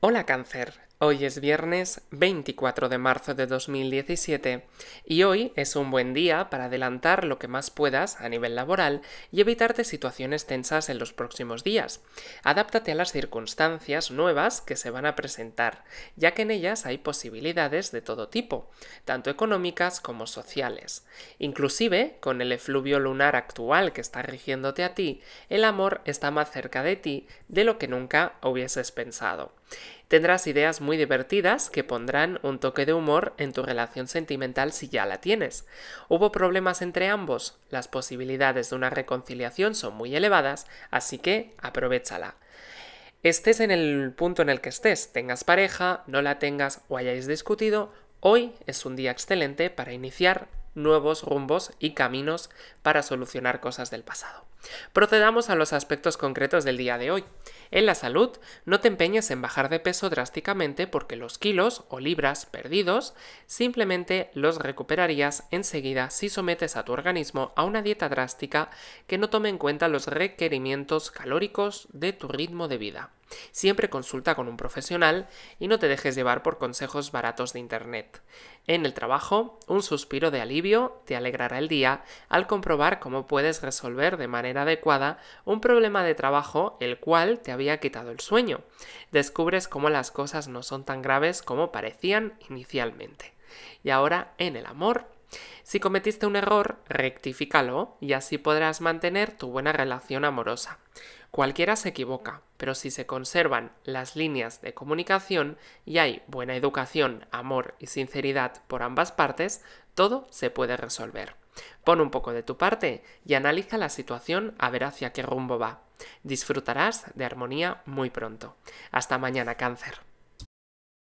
Hola cáncer, hoy es viernes 24 de marzo de 2017 y hoy es un buen día para adelantar lo que más puedas a nivel laboral y evitarte situaciones tensas en los próximos días. Adáptate a las circunstancias nuevas que se van a presentar, ya que en ellas hay posibilidades de todo tipo, tanto económicas como sociales. Inclusive, con el efluvio lunar actual que está rigiéndote a ti, el amor está más cerca de ti de lo que nunca hubieses pensado. Tendrás ideas muy divertidas que pondrán un toque de humor en tu relación sentimental si ya la tienes. Hubo problemas entre ambos, las posibilidades de una reconciliación son muy elevadas, así que aprovechala. Estés en el punto en el que estés, tengas pareja, no la tengas o hayáis discutido, hoy es un día excelente para iniciar nuevos rumbos y caminos para solucionar cosas del pasado. Procedamos a los aspectos concretos del día de hoy. En la salud, no te empeñes en bajar de peso drásticamente porque los kilos o libras perdidos simplemente los recuperarías enseguida si sometes a tu organismo a una dieta drástica que no tome en cuenta los requerimientos calóricos de tu ritmo de vida. Siempre consulta con un profesional y no te dejes llevar por consejos baratos de Internet. En el trabajo, un suspiro de alivio te alegrará el día al comprobar cómo puedes resolver de manera adecuada un problema de trabajo el cual te había quitado el sueño. Descubres cómo las cosas no son tan graves como parecían inicialmente. Y ahora, en el amor, si cometiste un error, rectifícalo y así podrás mantener tu buena relación amorosa. Cualquiera se equivoca, pero si se conservan las líneas de comunicación y hay buena educación, amor y sinceridad por ambas partes, todo se puede resolver. Pon un poco de tu parte y analiza la situación a ver hacia qué rumbo va. Disfrutarás de armonía muy pronto. Hasta mañana, cáncer.